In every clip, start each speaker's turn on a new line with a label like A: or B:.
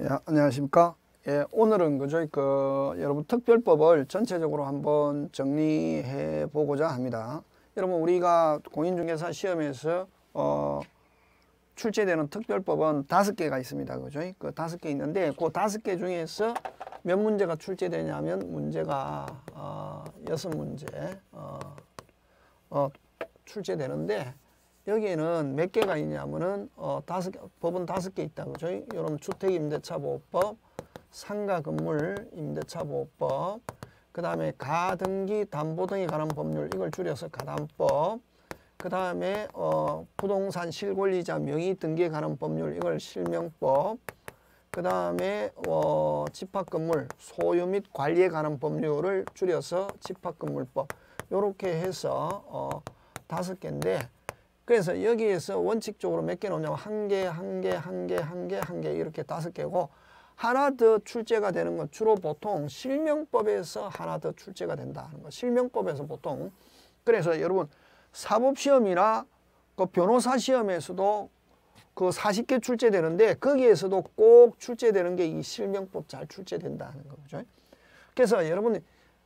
A: 예, 안녕하십니까. 예, 오늘은 그저 그 여러분 특별법을 전체적으로 한번 정리해 보고자 합니다. 여러분 우리가 공인중개사 시험에서 어, 출제되는 특별법은 다섯 개가 있습니다. 그죠? 그 다섯 개 있는데 그 다섯 개 중에서 몇 문제가 출제되냐면 문제가 어, 여섯 문제 어, 어, 출제되는데 여기에는 몇 개가 있냐면은 어 다섯 법은 다섯 개 있다 그죠? 여러분 주택 임대차 보호법, 상가 건물 임대차 보호법, 그다음에 가등기 담보 등에 관한 법률 이걸 줄여서 가담법, 그다음에 어 부동산 실권리자 명의 등기에 관한 법률 이걸 실명법, 그다음에 어 집합 건물 소유 및 관리에 관한 법률을 줄여서 집합 건물법 요렇게 해서 어 다섯 개인데 그래서 여기에서 원칙적으로 몇개 넣냐면 한 개, 한 개, 한 개, 한 개, 한 개 이렇게 다섯 개고 하나 더 출제가 되는 건 주로 보통 실명법에서 하나 더 출제가 된다는 거. 실명법에서 보통 그래서 여러분 사법시험이나 그 변호사 시험에서도 그 40개 출제되는데 거기에서도 꼭 출제되는 게 이 실명법 잘 출제된다는 거죠. 그래서 여러분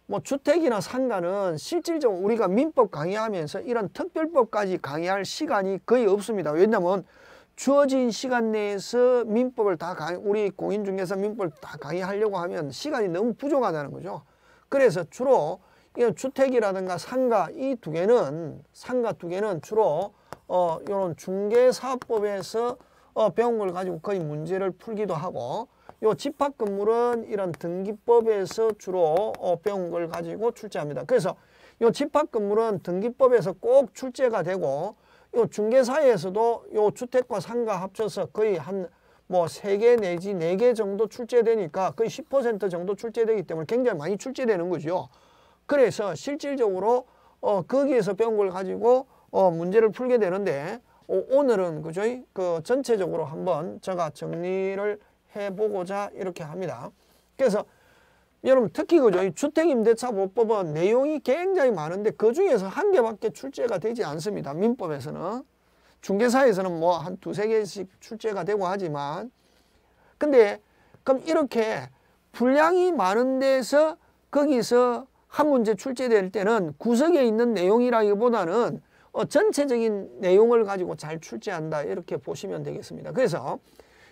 A: 뭐 주택이나 상가는 실질적으로 우리가 민법 강의하면서 이런 특별법까지 강의할 시간이 거의 없습니다. 왜냐하면 주어진 시간 내에서 민법을 다 강의, 우리 공인중개사 민법을 다 강의하려고 하면 시간이 너무 부족하다는 거죠. 그래서 주로 이런 주택이라든가 상가 이 두 개는 상가 두 개는 주로 어 이런 중개사법에서 어 배운 걸 가지고 거의 문제를 풀기도 하고 요 집합건물은 이런 등기법에서 주로 어, 배운 걸 가지고 출제합니다. 그래서 요 집합건물은 등기법에서 꼭 출제가 되고 요 중개사에서도 요 주택과 상가 합쳐서 거의 한 뭐 세 개 내지 네 개 정도 출제되니까 거의 10% 정도 출제되기 때문에 굉장히 많이 출제되는 거죠. 그래서 실질적으로 어, 거기에서 배운 걸 가지고 어, 문제를 풀게 되는데 어, 오늘은 그죠? 그 전체적으로 한번 제가 정리를 해보고자 이렇게 합니다. 그래서 여러분 특히 그죠 주택임대차보호법은 내용이 굉장히 많은데 그 중에서 한 개밖에 출제가 되지 않습니다. 민법에서는 중개사에서는 뭐 한 두세 개씩 출제가 되고 하지만 근데 그럼 이렇게 분량이 많은 데서 거기서 한 문제 출제될 때는 구석에 있는 내용이라기보다는 어, 전체적인 내용을 가지고 잘 출제한다 이렇게 보시면 되겠습니다. 그래서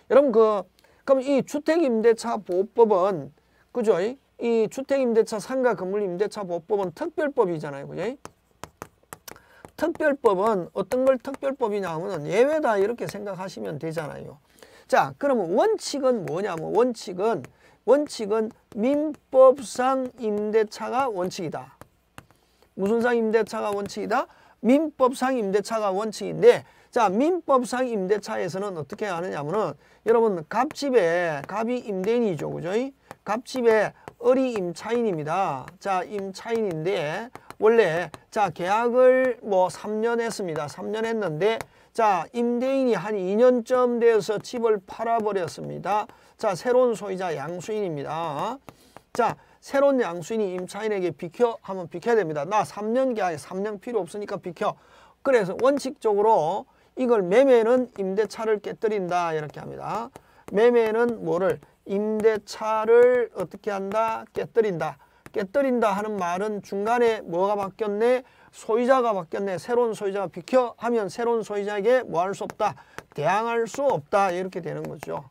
A: 여러분 그 그럼 이 주택임대차 보호법은 그죠? 이 주택임대차 상가 건물 임대차 보호법은 특별법이잖아요. 그죠? 특별법은 어떤 걸 특별법이냐 하면 예외다 이렇게 생각하시면 되잖아요. 자, 그러면 원칙은 뭐냐면 원칙은 원칙은 민법상 임대차가 원칙이다. 무슨 상 임대차가 원칙이다? 민법상 임대차가 원칙인데 자 민법상 임대차에서는 어떻게 하느냐 하면은 여러분 갑집에 갑이 임대인이죠 그죠 갑집에 어이 임차인입니다 자 임차인인데 원래 자 계약을 뭐 3년 했습니다 3년 했는데 자 임대인이 한 2년쯤 되어서 집을 팔아버렸습니다 자 새로운 소유자 양수인입니다 자 새로운 양수인이 임차인에게 비켜 하면 비켜야 됩니다 나 3년 계약에 3년 필요 없으니까 비켜 그래서 원칙적으로 이걸 매매는 임대차를 깨뜨린다 이렇게 합니다. 매매는 뭐를 임대차를 어떻게 한다? 깨뜨린다. 깨뜨린다 하는 말은 중간에 뭐가 바뀌었네? 소유자가 바뀌었네. 새로운 소유자가 비켜 하면 새로운 소유자에게 뭐 할 수 없다. 대항할 수 없다. 이렇게 되는 거죠.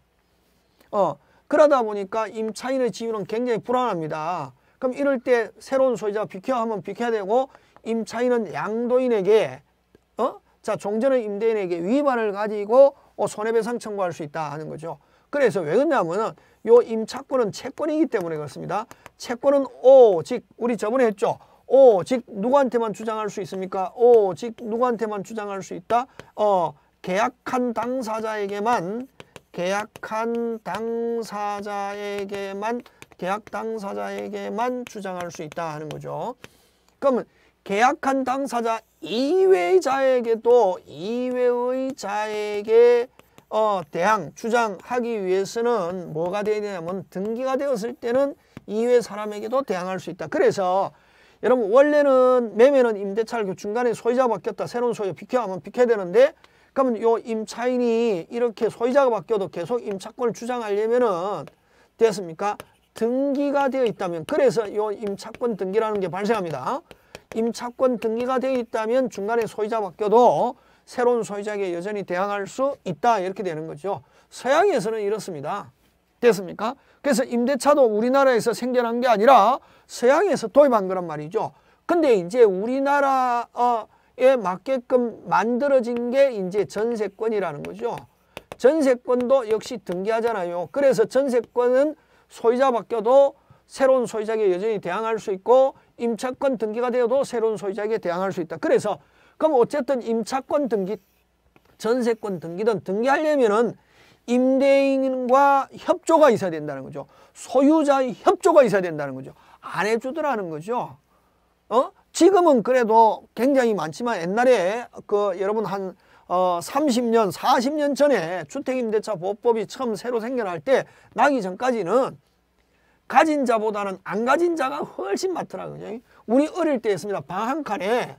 A: 어, 그러다 보니까 임차인의 지위는 굉장히 불안합니다. 그럼 이럴 때 새로운 소유자가 비켜 하면 비켜야 되고 임차인은 양도인에게 자, 종전의 임대인에게 위반을 가지고 어, 손해배상 청구할 수 있다 하는 거죠. 그래서 왜 그러냐면은 요 임차권은 채권이기 때문에 그렇습니다. 채권은 오직 우리 저번에 했죠. 오직 누구한테만 주장할 수 있습니까? 오직 누구한테만 주장할 수 있다. 어 계약한 당사자에게만 계약한 당사자에게만 계약 당사자에게만 주장할 수 있다 하는 거죠. 그러면 계약한 당사자 이외자에게도 이외의 자에게 어, 대항, 주장하기 위해서는 뭐가 돼야 되냐면 등기가 되었을 때는 이외 사람에게도 대항할 수 있다. 그래서 여러분 원래는 매매는 임대차를 그 중간에 소유자가 바뀌었다. 새로운 소유자 비켜 하면 비켜야 되는데 그러면 요 임차인이 이렇게 소유자가 바뀌어도 계속 임차권을 주장하려면은 됐습니까? 등기가 되어 있다면 그래서 요 임차권 등기라는 게 발생합니다. 임차권 등기가 되어 있다면 중간에 소유자 바뀌어도 새로운 소유자에게 여전히 대항할 수 있다 이렇게 되는 거죠. 서양에서는 이렇습니다. 됐습니까? 그래서 임대차도 우리나라에서 생겨난 게 아니라 서양에서 도입한 거란 말이죠. 근데 이제 우리나라에 맞게끔 만들어진 게 이제 전세권이라는 거죠. 전세권도 역시 등기하잖아요. 그래서 전세권은 소유자 바뀌어도 새로운 소유자에게 여전히 대항할 수 있고 임차권 등기가 되어도 새로운 소유자에게 대항할 수 있다. 그래서 그럼 어쨌든 임차권 등기, 전세권 등기든 등기하려면은 임대인과 협조가 있어야 된다는 거죠. 소유자의 협조가 있어야 된다는 거죠. 안 해주더라는 거죠. 어? 지금은 그래도 굉장히 많지만 옛날에 그 여러분 한 어, 30년, 40년 전에 주택임대차 보호법이 처음 새로 생겨날 때 나기 전까지는 가진 자보다는 안 가진 자가 훨씬 많더라. 그죠? 우리 어릴 때 있습니다. 방 한 칸에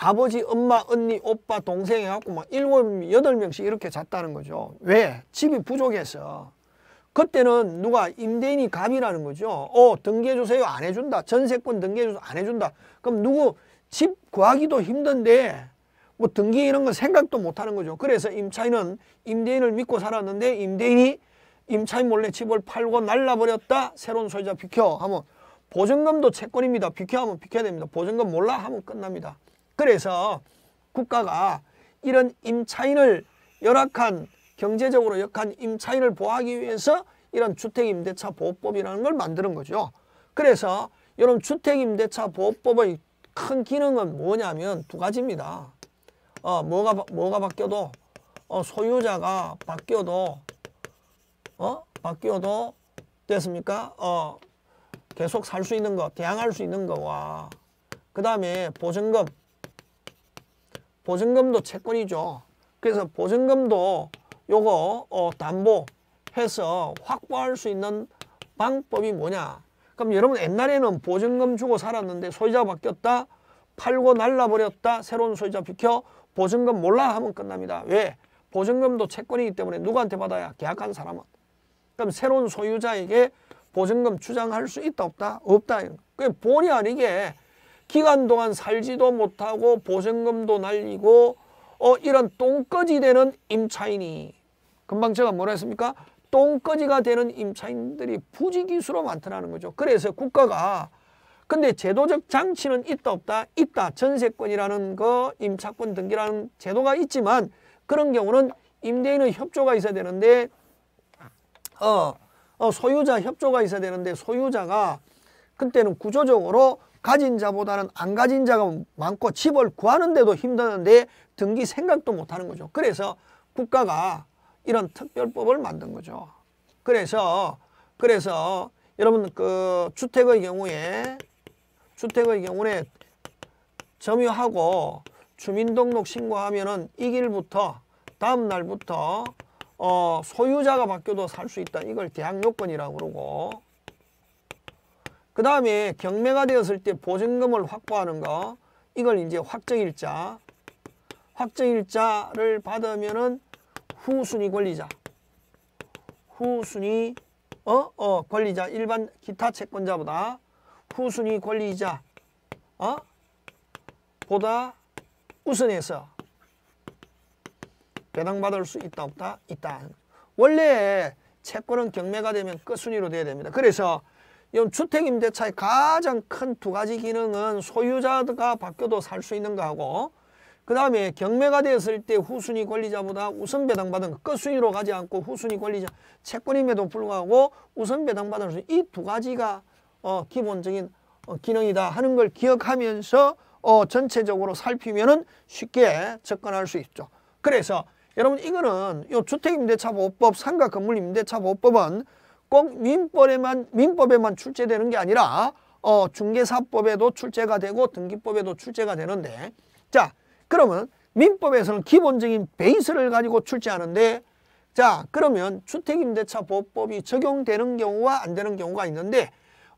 A: 아버지, 엄마, 언니, 오빠, 동생 해갖고 막 일곱, 여덟 명씩 이렇게 잤다는 거죠. 왜? 집이 부족해서. 그때는 누가 임대인이 갑이라는 거죠. 어, 등계주세요. 안 해준다. 전세권 등계주세요. 안 해준다. 그럼 누구 집 구하기도 힘든데 뭐 등기 이런 거 생각도 못 하는 거죠. 그래서 임차인은 임대인을 믿고 살았는데 임대인이 임차인 몰래 집을 팔고 날라버렸다. 새로운 소유자 비켜 하면 보증금도 채권입니다. 비켜 하면 비켜야 됩니다. 보증금 몰라 하면 끝납니다. 그래서 국가가 이런 임차인을 열악한 경제적으로 역한 임차인을 보호하기 위해서 이런 주택임대차 보호법이라는 걸 만드는 거죠. 그래서 이런 주택임대차 보호법의 큰 기능은 뭐냐면 두 가지입니다. 어, 뭐가, 뭐가 바뀌어도 어, 소유자가 바뀌어도 어? 바뀌어도 됐습니까? 어. 계속 살 수 있는 거, 대항할 수 있는 거와 그 다음에 보증금 보증금도 채권이죠. 그래서 보증금도 요거 어, 담보해서 확보할 수 있는 방법이 뭐냐. 그럼 여러분 옛날에는 보증금 주고 살았는데 소유자 바뀌었다. 팔고 날라버렸다. 새로운 소유자 비켜. 보증금 몰라 하면 끝납니다. 왜? 보증금도 채권이기 때문에 누구한테 받아야 계약한 사람은 그럼 새로운 소유자에게 보증금 주장할 수 있다 없다? 없다. 그게 본의 아니게 기간 동안 살지도 못하고 보증금도 날리고 어 이런 똥꺼지 되는 임차인이 금방 제가 뭐라 했습니까? 똥꺼지가 되는 임차인들이 부지기수로 많더라는 거죠. 그래서 국가가 근데 제도적 장치는 있다 없다? 있다. 전세권이라는 거 임차권 등기라는 제도가 있지만 그런 경우는 임대인의 협조가 있어야 되는데 어, 어, 소유자 협조가 있어야 되는데 소유자가 그때는 구조적으로 가진 자보다는 안 가진 자가 많고 집을 구하는데도 힘드는데 등기 생각도 못하는 거죠. 그래서 국가가 이런 특별법을 만든 거죠. 그래서 그래서 여러분 그 주택의 경우에 주택의 경우에 점유하고 주민등록 신고하면은 이길부터 다음 날부터 어, 소유자가 바뀌어도 살 수 있다. 이걸 대항 요건이라고 그러고 그 다음에 경매가 되었을 때 보증금을 확보하는 거 이걸 이제 확정일자 확정일자를 받으면은 후순위 권리자 후순위 어? 어 권리자 일반 기타 채권자보다 후순위 권리자 어? 보다 우선해서 배당받을 수 있다 없다? 있다. 원래 채권은 경매가 되면 끝순위로 돼야 됩니다. 그래서 이건 주택임대차의 가장 큰 두 가지 기능은 소유자가 바뀌어도 살 수 있는 거하고 그 다음에 경매가 되었을 때 후순위 권리자보다 우선 배당받은 끝순위로 가지 않고 후순위 권리자 채권임에도 불구하고 우선 배당받을 수 있는 이 두 가지가 어, 기본적인 어, 기능이다 하는 걸 기억하면서 어, 전체적으로 살피면 은 쉽게 접근할 수 있죠. 그래서 여러분 이거는 요 주택임대차보호법, 상가건물임대차보호법은 꼭 민법에만 민법에만 출제되는 게 아니라 어, 중개사법에도 출제가 되고 등기법에도 출제가 되는데 자 그러면 민법에서는 기본적인 베이스를 가지고 출제하는데 자 그러면 주택임대차보호법이 적용되는 경우와 안 되는 경우가 있는데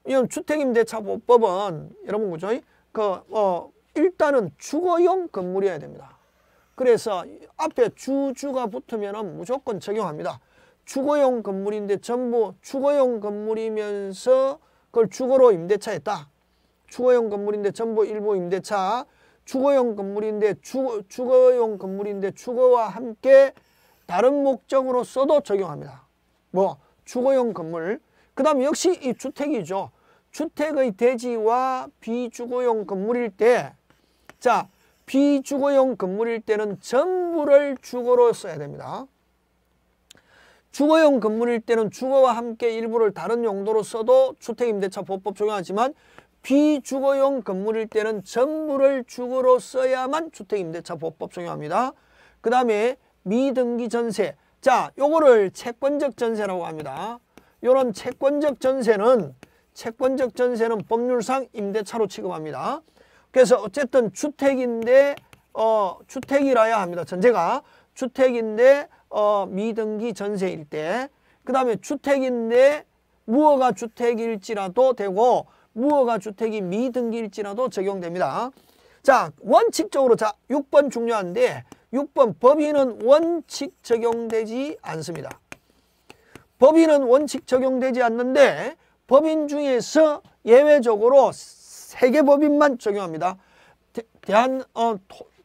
A: 이런 주택임대차보호법은 여러분 그죠? 그 어, 일단은 주거용 건물이어야 됩니다. 그래서 앞에 주주가 붙으면 무조건 적용합니다. 주거용 건물인데 전부 주거용 건물이면서 그걸 주거로 임대차했다. 주거용 건물인데 전부 일부 임대차, 주거용 건물인데 주, 주거용 건물인데 주거와 함께 다른 목적으로 써도 적용합니다. 뭐 주거용 건물, 그 다음 역시 이 주택이죠. 주택의 대지와 비주거용 건물일 때, 자 비주거용 건물일 때는 전부를 주거로 써야 됩니다. 주거용 건물일 때는 주거와 함께 일부를 다른 용도로 써도 주택임대차 보법 적용하지만 비주거용 건물일 때는 전부를 주거로 써야만 주택임대차 보법 적용합니다. 그 다음에 미등기 전세 자 요거를 채권적 전세라고 합니다. 요런 채권적 전세는 채권적 전세는 법률상 임대차로 취급합니다. 그래서 어쨌든 주택인데 어 주택이라야 합니다. 전제가 주택인데 어 미등기 전세일 때 그다음에 주택인데 무허가 주택일지라도 되고 무허가 주택이 미등기일지라도 적용됩니다. 자, 원칙적으로 자, 6번 중요한데 6번 법인은 원칙 적용되지 않습니다. 법인은 원칙 적용되지 않는데 법인 중에서 예외적으로 세계법인만 적용합니다. 대, 한 어,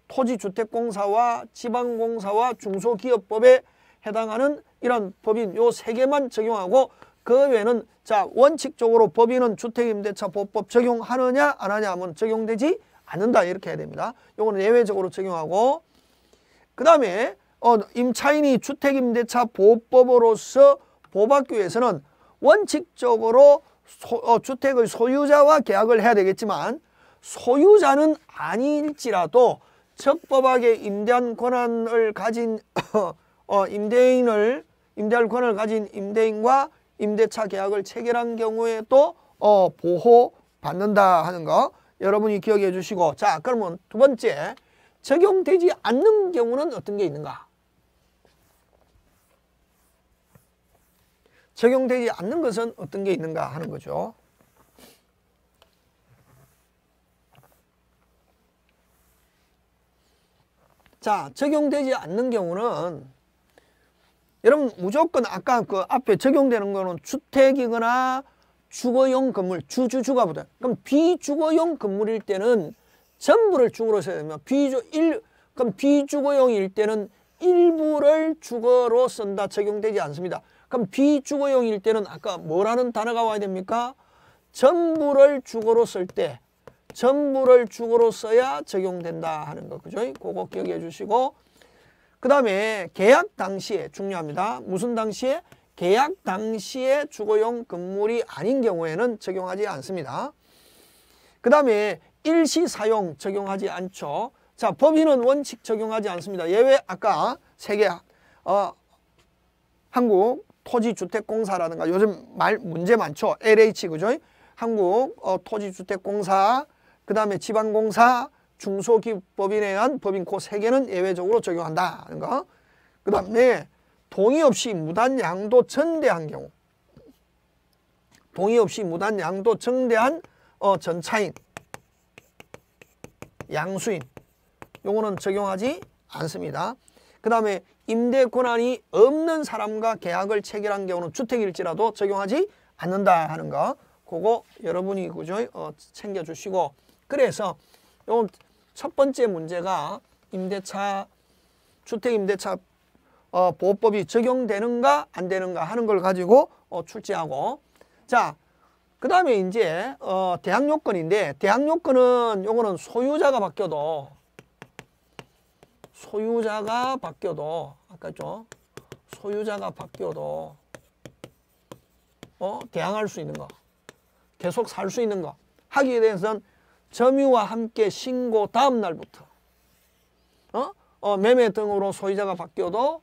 A: 토지주택공사와 지방공사와 중소기업법에 해당하는 이런 법인 요 세 개만 적용하고 그 외에는 자 원칙적으로 법인은 주택임대차 보호법 적용하느냐 안 하냐 하면 적용되지 않는다 이렇게 해야 됩니다. 요거는 예외적으로 적용하고 그 다음에 어, 임차인이 주택임대차 보호법으로서 보호받기 위해서는 원칙적으로 소, 어, 주택의 소유자와 계약을 해야 되겠지만 소유자는 아닐지라도 적법하게 임대한 권한을 가진 어, 임대인을 임대할 권을 한 가진 임대인과 임대차 계약을 체결한 경우에 또 어, 보호받는다 하는 거 여러분이 기억해 주시고 자 그러면 두 번째 적용되지 않는 경우는 어떤 게 있는가 적용되지 않는 것은 어떤 게 있는가 하는 거죠. 자, 적용되지 않는 경우는 여러분 무조건 아까 그 앞에 적용되는 거는 주택이거나 주거용 건물, 주주주가 보다. 그럼 비주거용 건물일 때는 전부를 주거로 써야 되면 비주 일 그럼 비주거용일 때는 일부를 주거로 쓴다 적용되지 않습니다. 그럼 비주거형일 때는 아까 뭐라는 단어가 와야 됩니까? 전부를 주어로 쓸 때 전부를 주어로 써야 적용된다 하는 거 그죠? 그거 기억해 주시고 그 다음에 계약 당시에 중요합니다. 무슨 당시에? 계약 당시에 주거용 건물이 아닌 경우에는 적용하지 않습니다. 그 다음에 일시 사용 적용하지 않죠. 자 법인은 원칙 적용하지 않습니다. 예외 아까 세계 어, 한국 토지주택공사라든가 요즘 말 문제 많죠. LH 그죠? 한국 어, 토지주택공사 그다음에 지방공사 중소기업법인에 의한 법인코 세개는 예외적으로 적용한다. 그러니 그다음에 동의 없이 무단 양도 전대한 경우 동의 없이 무단 양도 전대한 어, 전차인 양수인 요거는 적용하지 않습니다. 그 다음에 임대 권한이 없는 사람과 계약을 체결한 경우는 주택일지라도 적용하지 않는다 하는 거 그거 여러분이 그죠 어, 챙겨주시고 그래서 요 첫 번째 문제가 임대차 주택임대차 어, 보호법이 적용되는가 안 되는가 하는 걸 가지고 어, 출제하고 자그 다음에 이제 어, 대항요건인데 대항요건은 요거는 소유자가 바뀌어도 소유자가 바뀌어도 아까 좀 소유자가 바뀌어도 어? 대항할 수 있는 거 계속 살 수 있는 거 하기에 대해서는 점유와 함께 신고 다음 날부터 어? 어 매매 등으로 소유자가 바뀌어도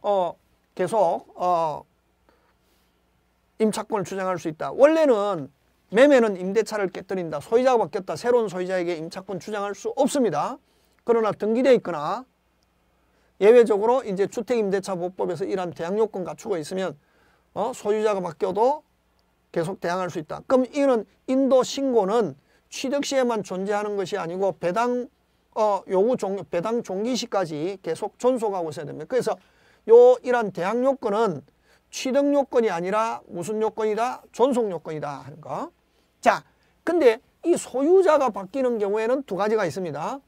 A: 어 계속 어 임차권을 주장할 수 있다. 원래는 매매는 임대차를 깨뜨린다. 소유자가 바뀌었다. 새로운 소유자에게 임차권 주장할 수 없습니다. 그러나 등기되어 있거나 예외적으로 이제 주택임대차보법에서 이러한 대항요건 갖추고 있으면 어, 소유자가 바뀌어도 계속 대항할 수 있다. 그럼 이는 인도 신고는 취득 시에만 존재하는 것이 아니고 배당 어, 요구 종 배당 종기 시까지 계속 존속하고 있어야 됩니다. 그래서 요 이러한 대항 요건은 취득 요건이 아니라 무슨 요건이다? 존속 요건이다 하는 거. 자, 근데 이 소유자가 바뀌는 경우에는 두 가지가 있습니다.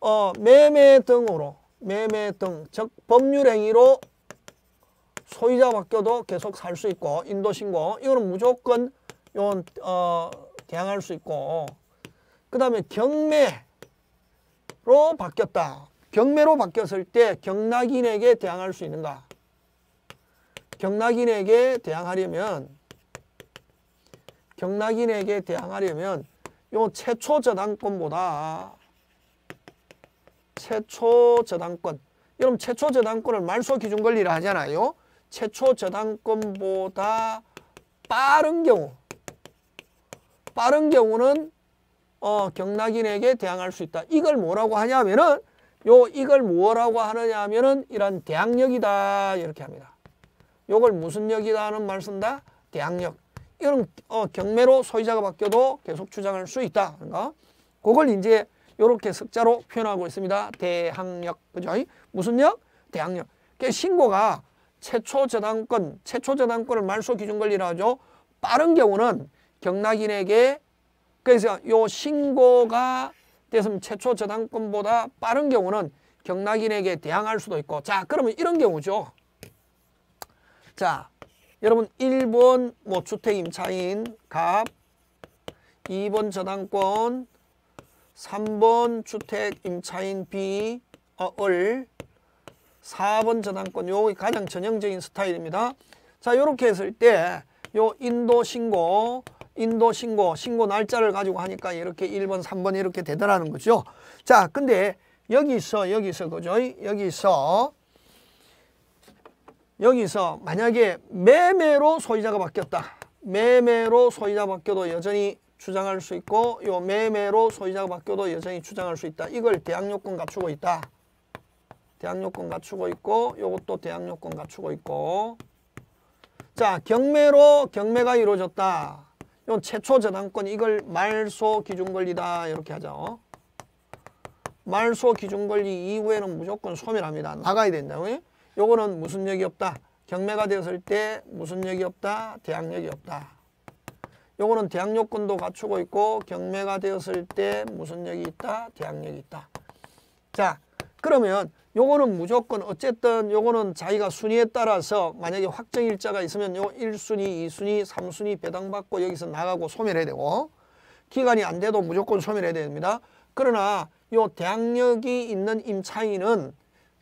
A: 어, 매매 등으로 매매 등즉 법률 행위로 소유자 바뀌어도 계속 살 수 있고 인도 신고 이거는 무조건 요건 어, 대항할 수 있고 그 다음에 경매로 바뀌었다. 경매로 바뀌었을 때 경락인에게 대항할 수 있는가? 경락인에게 대항하려면 경락인에게 대항하려면 요 최초 저당권보다 최초 저당권 여러분 최초 저당권을 말소 기준 권리라 하잖아요. 최초 저당권보다 빠른 경우 빠른 경우는 어, 경락인에게 대항할 수 있다. 이걸 뭐라고 하냐면은 요 이걸 뭐라고 하느냐 하면은 이런 대항력이다 이렇게 합니다. 요걸 무슨 역이다 하는 말 쓴다? 대항력. 이런 어, 경매로 소유자가 바뀌어도 계속 주장할 수 있다. 그런가? 그러니까 그걸 이제 이렇게 석자로 표현하고 있습니다. 대항력. 그죠? 무슨 역? 대항력. 그러니까 신고가 최초 저당권, 최초 저당권을 말소 기준 권리라 하죠. 빠른 경우는 경락인에게 그래서 요 신고가 됐으면 최초 저당권보다 빠른 경우는 경락인에게 대항할 수도 있고 자 그러면 이런 경우죠. 자 여러분 1번 뭐 주택 임차인 갑 2번 저당권 3번 주택 임차인 B, 어, 을 4번 저당권 요 가장 전형적인 스타일입니다. 자 이렇게 했을 때 요 인도 신고 인도 신고 신고 날짜를 가지고 하니까 이렇게 1번 3번 이렇게 되더라는 거죠. 자 근데 여기서 여기서 그죠 여기서 여기서 만약에 매매로 소유자가 바뀌었다. 매매로 소유자 바뀌어도 여전히 추정할수 있고 요 매매로 소유자가 바뀌어도 여전히 추정할수 있다. 이걸 대항요건 갖추고 있다. 대항요건 갖추고 있고 요것도 대항요건 갖추고 있고 자 경매로 경매가 이루어졌다. 요 최초 저당권 이걸 말소 기준권리다 이렇게 하죠. 말소 기준권리 이후에는 무조건 소멸합니다. 나가야 된다. 왜? 요거는 무슨 역이 없다. 경매가 되었을 때 무슨 역이 없다. 대항력이 없다. 요거는 대항 요권도 갖추고 있고 경매가 되었을 때 무슨 역이 있다? 대항력이 있다. 자, 그러면 요거는 무조건 어쨌든 요거는 자기가 순위에 따라서 만약에 확정일자가 있으면 요 1순위, 2순위, 3순위 배당받고 여기서 나가고 소멸해야 되고 기간이 안 돼도 무조건 소멸해야 됩니다. 그러나 요 대항력이 있는 임차인은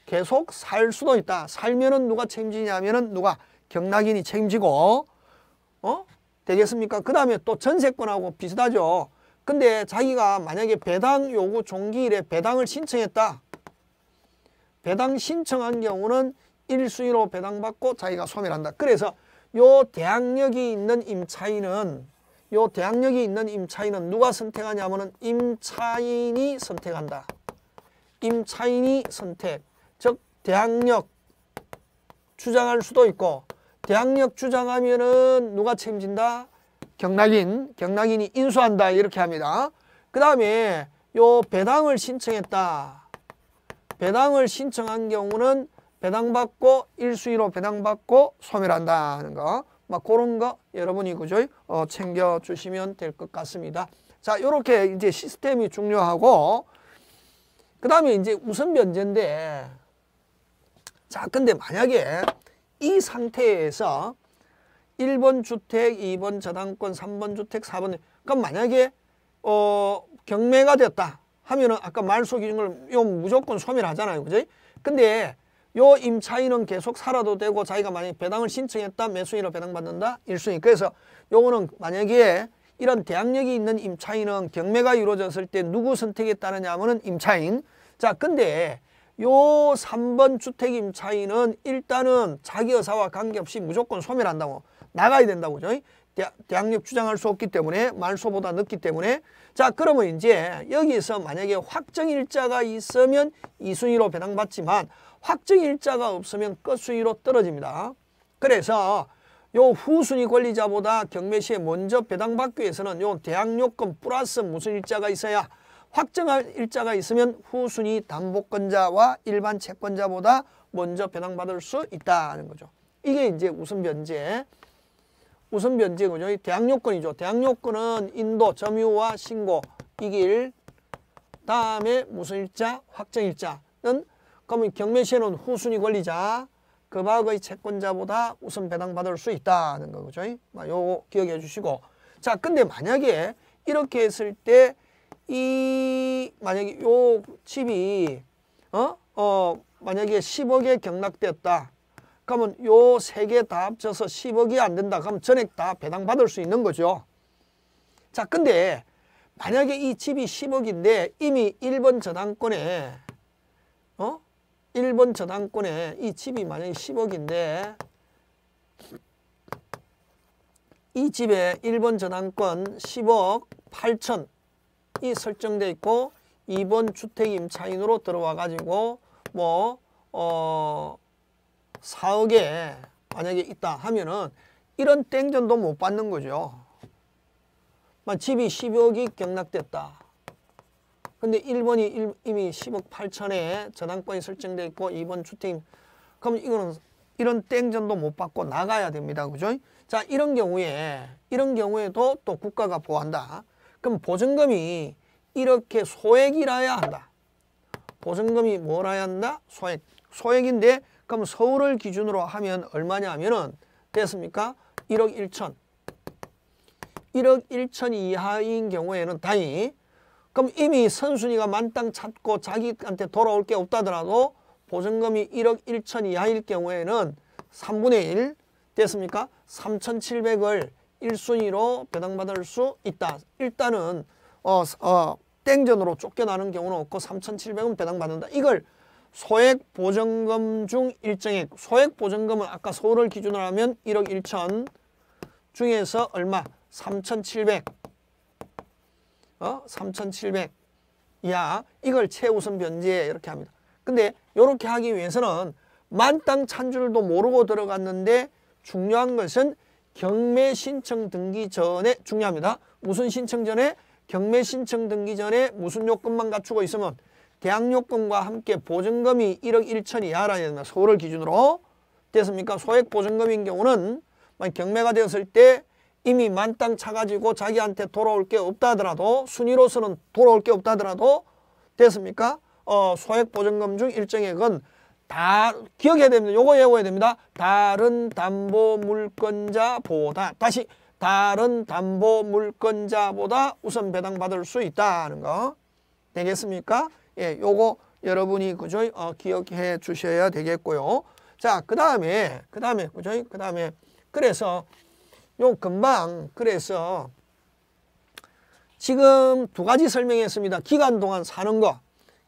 A: 계속 살 수도 있다. 살면은 누가 책임지냐면은 누가 경락인이 책임지고 어? 되겠습니까? 그 다음에 또 전세권하고 비슷하죠. 근데 자기가 만약에 배당 요구 종기일에 배당을 신청했다. 배당 신청한 경우는 일수위로 배당받고 자기가 소멸 한다. 그래서 요 대항력이 있는 임차인은 요 대항력이 있는 임차인은 누가 선택하냐면은 임차인이 선택한다. 임차인이 선택. 즉 대항력 주장할 수도 있고 대항력 주장하면은 누가 책임진다? 경락인, 경락인이 인수한다 이렇게 합니다. 그 다음에 요 배당을 신청했다. 배당을 신청한 경우는 배당받고 일수위로 배당받고 소멸한다 는 거. 막 그런 거 여러분이 그죠? 어, 챙겨주시면 될 것 같습니다. 자, 이렇게 이제 시스템이 중요하고 그 다음에 이제 우선 변제인데 자, 근데 만약에 이 상태에서 1번 주택, 2번 저당권, 3번 주택, 4번 그럼 그러니까 만약에 어, 경매가 됐다 하면은 아까 말소 기준을 요 무조건 소멸하잖아요. 그죠? 근데 요 임차인은 계속 살아도 되고 자기가 만약에 배당을 신청했다 매수인으로 배당받는다 일순위 그래서 요거는 만약에 이런 대항력이 있는 임차인은 경매가 이루어졌을 때 누구 선택에 따르냐 하면은 임차인 자 근데 요 3번 주택임차인은 일단은 자기 의사와 관계없이 무조건 소멸한다고 나가야 된다고 죠대학력 주장할 수 없기 때문에 말소보다 늦기 때문에 자 그러면 이제 여기서 만약에 확정일자가 있으면 이순위로 배당받지만 확정일자가 없으면 끝순위로 떨어집니다. 그래서 요 후순위 권리자보다 경매시에 먼저 배당받기 위해서는 요대학요건 플러스 무슨 일자가 있어야 확정할 일자가 있으면 후순위 담보권자와 일반 채권자보다 먼저 배당받을 수 있다는 거죠. 이게 이제 우선 변제. 우선 변제인 거 대항요건이죠. 대항요건은 인도, 점유와 신고, 이길, 다음에 무슨 일자? 확정일자는 그러면 경매시에는 후순위 권리자, 급박의 그 채권자보다 우선 배당받을 수 있다는 거죠. 요거 기억해 주시고. 자, 근데 만약에 이렇게 했을 때이 만약에 요 집이 어? 어 만약에 10억에 경락됐다. 그러면 요세개 다 합쳐서 10억이 안 된다. 그럼 전액 다 배당받을 수 있는 거죠. 자, 근데 만약에 이 집이 10억인데 이미 1번 저당권에 어? 1번 저당권에 이 집이 만약에 10억인데 이 집에 1번 저당권 10억 8천 이 설정돼 있고 2번 주택 임차인으로 들어와 가지고 뭐 어, 4억에 만약에 있다 하면은 이런 땡전도 못 받는 거죠. 집이 10억이 경락됐다. 근데 1번이 이미 10억 8천에 저당권이 설정돼 있고 2번 주택 그럼 이거는 이런 땡전도 못 받고 나가야 됩니다. 그죠? 자, 이런 경우에 이런 경우에도 또 국가가 보한다. 그럼 보증금이 이렇게 소액이라야 한다. 보증금이 뭐라야 한다? 소액. 소액인데 그럼 서울을 기준으로 하면 얼마냐 하면은 됐습니까? 1억 1천. 1억 1천 이하인 경우에는 다행 그럼 이미 선순위가 만땅 찾고 자기한테 돌아올 게 없다더라도 보증금이 1억 1천 이하일 경우에는 3분의 1 됐습니까? 3,700을 1순위로 배당받을 수 있다. 일단은 어, 어, 땡전으로 쫓겨나는 경우는 없고 3,700원 배당받는다. 이걸 소액 보증금 중 일정액, 소액 보증금은 아까 서울을 기준으로 하면 1억 1천 중에서 얼마? 3,700. 어? 3,700 이하. 이걸 최우선 변제 이렇게 합니다. 근데 이렇게 하기 위해서는 만땅 찬줄도 모르고 들어갔는데 중요한 것은 경매 신청 등기 전에 중요합니다. 무슨 신청 전에 경매 신청 등기 전에 무슨 요건만 갖추고 있으면 대항 요건과 함께 보증금이 1억 1천 이하라는 서울을 기준으로 됐습니까? 소액 보증금인 경우는 만 경매가 되었을 때 이미 만땅 차가지고 자기한테 돌아올 게 없다 하더라도 순위로서는 돌아올 게 없다 하더라도 됐습니까? 어, 소액 보증금 중 일정액은 다 기억해야 됩니다. 요거 외워야 됩니다. 다른 담보 물권자보다 다시 다른 담보 물권자보다 우선 배당받을 수 있다는 거 되겠습니까? 예, 요거 여러분이 그죠? 어, 기억해 주셔야 되겠고요. 자, 그다음에 그다음에 그죠? 그다음에 그래서 요 금방 그래서 지금 두 가지 설명했습니다. 기간 동안 사는 거.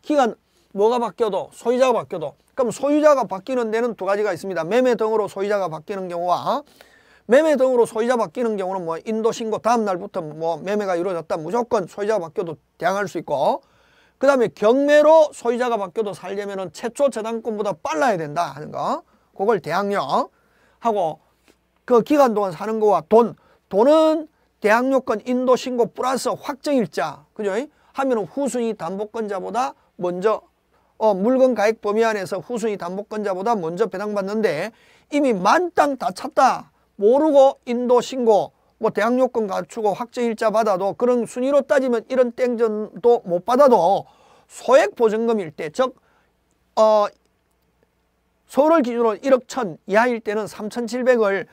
A: 기간 뭐가 바뀌어도 소유자가 바뀌어도 그럼 소유자가 바뀌는 데는 두 가지가 있습니다. 매매 등으로 소유자가 바뀌는 경우와 매매 등으로 소유자 바뀌는 경우는 뭐 인도 신고 다음 날부터 뭐 매매가 이루어졌다 무조건 소유자가 바뀌어도 대항할 수 있고 그 다음에 경매로 소유자가 바뀌어도 살려면은 최초 재단권보다 빨라야 된다 하는 거 그걸 대항력 하고 그 기간 동안 사는 거와 돈 돈은 대항요건 인도 신고 플러스 확정일자 그죠 하면은 후순위 담보권자보다 먼저 어, 물건 가액 범위 안에서 후순위 담보권자보다 먼저 배당받는데 이미 만땅 다 찼다. 모르고 인도 신고 뭐대항 요건 갖추고 확정일자 받아도 그런 순위로 따지면 이런 땡전도 못 받아도 소액 보증금일 때 즉 어, 서울을 기준으로 1억 1000 이하일 때는 3,700을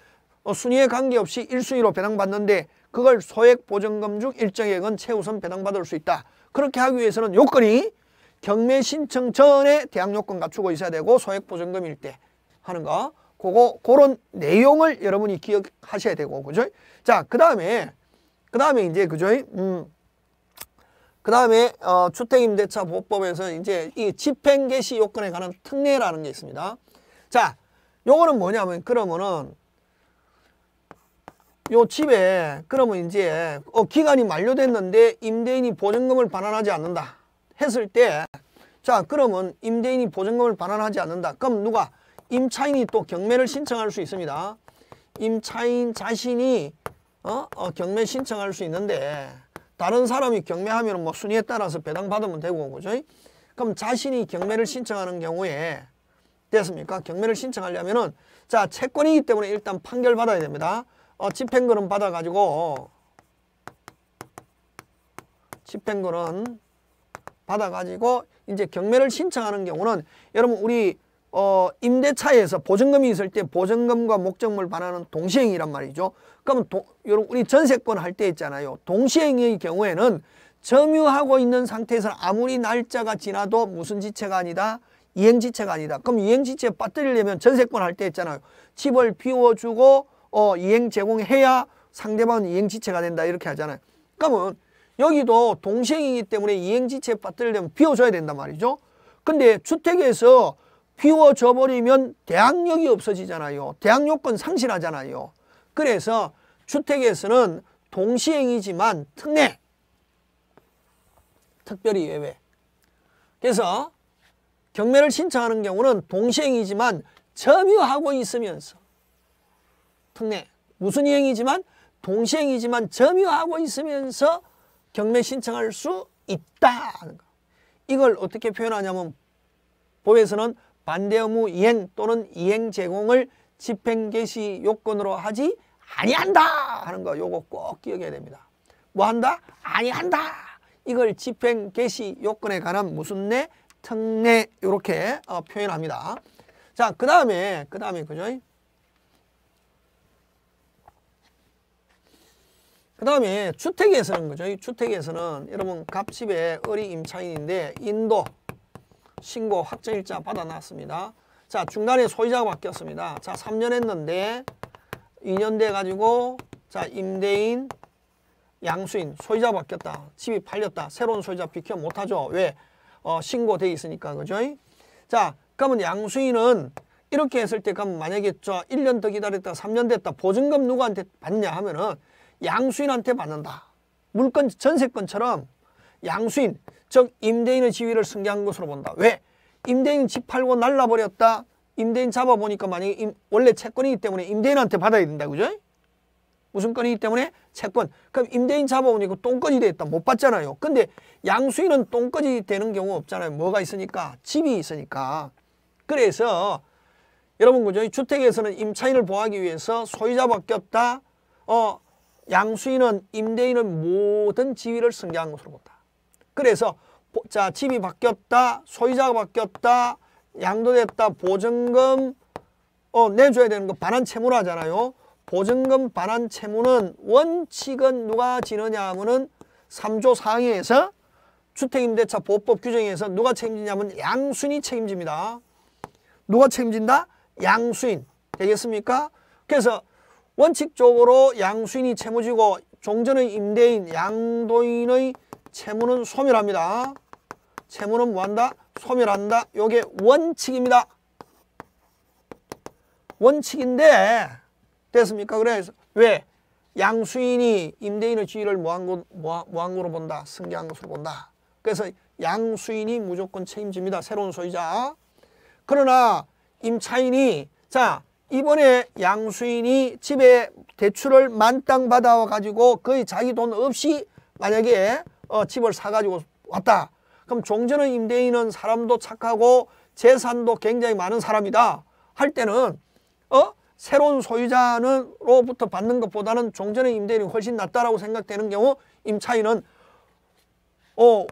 A: 어, 순위에 관계없이 1순위로 배당받는데 그걸 소액 보증금 중 일정액은 최우선 배당받을 수 있다. 그렇게 하기 위해서는 요건이 경매 신청 전에 대항 요건 갖추고 있어야 되고 소액 보증금일 때 하는 거 그거 그런 내용을 여러분이 기억하셔야 되고 그죠? 자, 그다음에 그다음에 이제 그죠? 음. 그다음에 어 주택 임대차 보호법에서 이제 이 집행 개시 요건에 관한 특례라는 게 있습니다. 자, 요거는 뭐냐면 그러면은 요 집에 그러면 이제 어 기간이 만료됐는데 임대인이 보증금을 반환하지 않는다. 했을 때 자 그러면 임대인이 보증금을 반환하지 않는다. 그럼 누가? 임차인이 또 경매를 신청할 수 있습니다. 임차인 자신이 어? 어 경매 신청할 수 있는데 다른 사람이 경매하면 뭐 순위에 따라서 배당받으면 되고 그죠? 그럼 자신이 경매를 신청하는 경우에 됐습니까? 경매를 신청하려면은 자 채권이기 때문에 일단 판결 받아야 됩니다. 어, 집행권은 받아가지고 집행권은 받아가지고 이제 경매를 신청하는 경우는 여러분 우리 어 임대차에서 보증금이 있을 때 보증금과 목적물 반환은 동시행이란 말이죠. 그러면 여러분 우리 전세권 할 때 있잖아요. 동시행의 경우에는 점유하고 있는 상태에서 아무리 날짜가 지나도 무슨 지체가 아니다. 이행지체가 아니다. 그럼 이행지체 빠뜨리려면 전세권 할 때 있잖아요. 집을 비워주고 어, 이행 제공해야 상대방은 이행지체가 된다 이렇게 하잖아요. 그러면 여기도 동생이기 때문에 이행지체 빠뜨리려면 비워줘야 된단 말이죠. 근데 주택에서 비워져버리면 대항력이 없어지잖아요. 대항요건 상실하잖아요. 그래서 주택에서는 동시행이지만 특례, 특별히 예외. 그래서 경매를 신청하는 경우는 동시행이지만 점유하고 있으면서 특례, 무슨 이행이지만 동시행이지만 점유하고 있으면서 경매 신청할 수 있다 는 거. 이걸 어떻게 표현하냐면 법에서는 반대 의무 이행 또는 이행 제공을 집행 개시 요건으로 하지 아니한다 하는 거 요거 꼭 기억해야 됩니다. 뭐 한다? 아니한다. 이걸 집행 개시 요건에 관한 무슨 내 특례 요렇게 어, 표현합니다. 자, 그 다음에 그 다음에 그죠? 그 다음에 주택에서는 거죠. 이 주택에서는 여러분 갑집에 어이 임차인인데 인도 신고 확정일자 받아놨습니다. 자 중간에 소유자가 바뀌었습니다. 자 3년 했는데 2년 돼가지고 자 임대인 양수인 소유자 바뀌었다. 집이 팔렸다. 새로운 소유자 비켜 못하죠. 왜? 어, 신고돼 있으니까 그죠? 자 그러면 양수인은 이렇게 했을 때 그럼 만약에 저 1년 더 기다렸다 3년 됐다 보증금 누구한테 받냐 하면은 양수인한테 받는다. 물건 전세권처럼 양수인 즉 임대인의 지위를 승계한 것으로 본다. 왜? 임대인 집 팔고 날라버렸다. 임대인 잡아보니까 만약에 임, 원래 채권이기 때문에 임대인한테 받아야 된다. 그죠? 무슨 건이기 때문에 채권. 그럼 임대인 잡아보니까 똥건이 됐다. 못 받잖아요. 근데 양수인은 똥건이 되는 경우 없잖아요. 뭐가 있으니까? 집이 있으니까. 그래서 여러분 그죠? 주택에서는 임차인을 보호하기 위해서 소유자밖에 없다. 어, 양수인은 임대인은 모든 지위를 승계한 것으로 본다. 그래서 자 집이 바뀌었다, 소유자가 바뀌었다, 양도됐다, 보증금 어, 내줘야 되는 거 반환 채무로 하잖아요. 보증금 반환 채무는 원칙은 누가 지느냐 하면은 삼조사항에서 주택임대차 보호법 규정에서 누가 책임지냐면 양수인이 책임집니다. 누가 책임진다? 양수인. 되겠습니까? 그래서 원칙적으로 양수인이 채무지고 종전의 임대인 양도인의 채무는 소멸합니다. 채무는 뭐한다? 소멸한다. 요게 원칙입니다. 원칙인데 됐습니까? 그래서 왜? 양수인이 임대인의 지위를 모한 것, 모한 으로 본다. 승계한 것으로 본다. 그래서 양수인이 무조건 책임집니다. 새로운 소유자. 그러나 임차인이 자 이번에 양수인이 집에 대출을 만땅 받아가지고 거의 자기 돈 없이 만약에 어, 집을 사가지고 왔다. 그럼 종전의 임대인은 사람도 착하고 재산도 굉장히 많은 사람이다. 할 때는 어 새로운 소유자는로부터 받는 것보다는 종전의 임대인이 훨씬 낫다라고 생각되는 경우 임차인은 어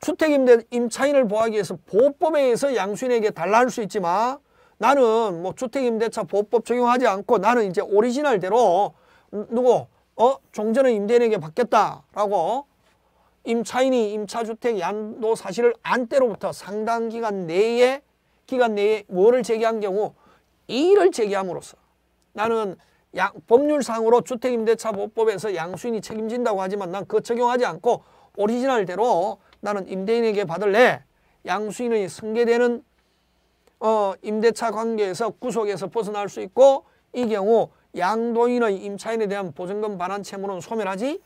A: 주택임대 임차인을 보호하기 위해서 보호법에 의해서 양수인에게 달라할 수 있지만 나는 뭐 주택임대차 보호법 적용하지 않고 나는 이제 오리지널대로 음, 누구 어 종전은 임대인에게 받겠다라고 임차인이 임차주택 양도 사실을 안 때로부터 상당 기간 내에 기간 내에 뭐를 제기한 경우 이를 제기함으로써 나는 양, 법률상으로 주택임대차보호법에서 양수인이 책임진다고 하지만 난 그 적용하지 않고 오리지널대로 나는 임대인에게 받을래 양수인의 승계되는 어, 임대차 관계에서 구속에서 벗어날 수 있고 이 경우 양도인의 임차인에 대한 보증금 반환 채무는 소멸하지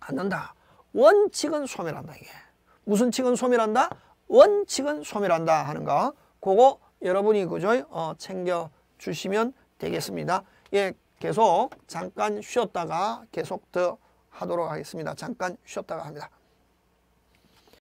A: 않는다. 원칙은 소멸한다 이게. 무슨 칙은 소멸한다? 원칙은 소멸한다 하는 거. 그거 여러분이 그저 어, 챙겨 주시면 되겠습니다. 예, 계속 잠깐 쉬었다가 계속 더 하도록 하겠습니다. 잠깐 쉬었다가 합니다.